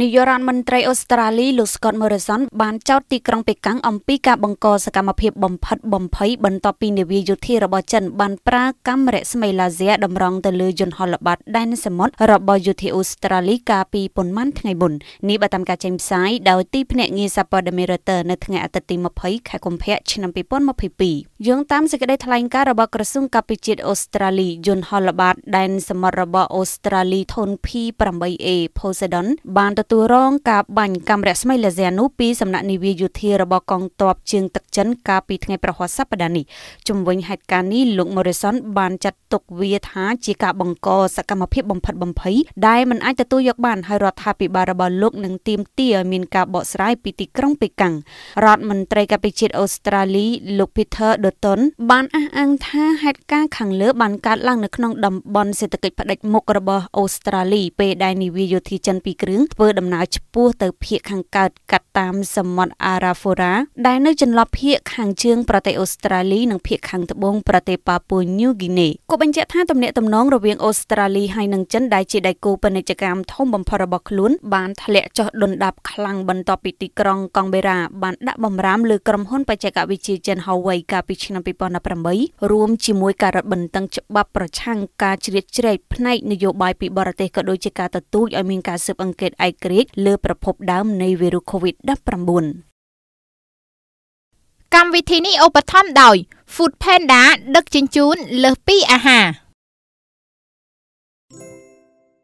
នាយករដ្ឋមន្ត្រីអូស្ត្រាលីលោក Scott Morrison បានចោទទីក្រុងប៉េកាំងអំពីការបង្កសកម្មភាពបំផិតបំភ័យបន្ទាប់ពីនាវាយោធារបស់ចិនបានប្រើកាំរស្មីឡាស៊ែរតម្រង់ទៅលើយន្តហោះល្បាតដែនសមុទ្ររបស់យោធាអូស្ត្រាលីកាលពីប៉ុន្មានថ្ងៃមុននេះបើតាមការចេញផ្សាយដោយទីភ្នាក់ងារសាព័ត៌មាន Reuters នៅថ្ងៃអាទិត្យទី20ខែកុម្ភៈឆ្នាំ2022យោងតាមសេចក្តីថ្លែងការណ៍របស់ក្រសួងកាពិជាតិអូស្ត្រាលីយន្តហោះល្បាតដែនសមុទ្ររបស់អូស្ត្រាលីធូន P8A Poseidon បានទទួលរងការបាញ់កាំរស្មីលាស៊ែនូពីសំណាក់នាវាយោធារបស់កងទ័ពជើងទឹកចិនកាលពីថ្ងៃប្រហ័សសប្តាហ៍នេះជំវិញហេតុការណ៍នេះលោក Morrison បានចាត់ទុកវាថាជាការបង្កសកម្មភាពបំផិតបំភ័យដែលមិនអាចទទួលយកបានហើយរដ្ឋាភិបាលរបស់លោកនឹងទាមទារឲ្យមានការបកស្រាយពីទីក្រុងប៉េកាំងរដ្ឋមន្ត្រីកាពិជាតិអូស្ត្រាលីលោក Peter Dutton បានអះអាងថាហេតុការណ៍ខាងលើបានកើតឡើងនៅក្នុងតំបន់សេដ្ឋកិច្ចផ្ដាច់មុខរបស់អូស្ត្រាលីពេលដែលនាវាយោធាចិនពីរគ្រឿងធ្វើដំណើរឆ្ពោះទៅភៀកខាងកើតកាត់តាមសមុទ្រអារ៉ាហ្វូរ៉ាដែលនៅ ចន្លោះភៀកខាងជើងប្រទេសអូស្ត្រាលីនិងភៀកខាងត្បូងប្រទេសប៉ាពួញូហ្គីណេគាត់បញ្ជាក់ថាទំនាក់ទំនងរវាងអូស្ត្រាលីហើយនិងចិនដែលជាដៃគូពាណិជ្ជកម្មធំបំផុតរបស់ខ្លួន បានធ្លាក់ចុះដុនដាបខ្លាំងបន្ទាប់ពីទីក្រុងកង់បេរ៉ាបានដាក់បំរាមលើក្រុមហ៊ុនបច្ចេកវិទ្យាចិន Huawei កាលពីឆ្នាំ2018រួមជាមួយការរឹតបន្តឹងច្បាប់ប្រឆាំងការជ្រៀតជ្រែកផ្នែកនយោបាយពីបរទេសក៏ដូចជាការទទូចឲ្យមានការស៊ើបអង្កេតឯកក្រិចលើប្រភពដើមនៃវីរុស COVID-19 កម្មវិធីនេះឧបត្ថម្ភដោយ Food Panda ដឹកជញ្ជូនលើសពីអាហារ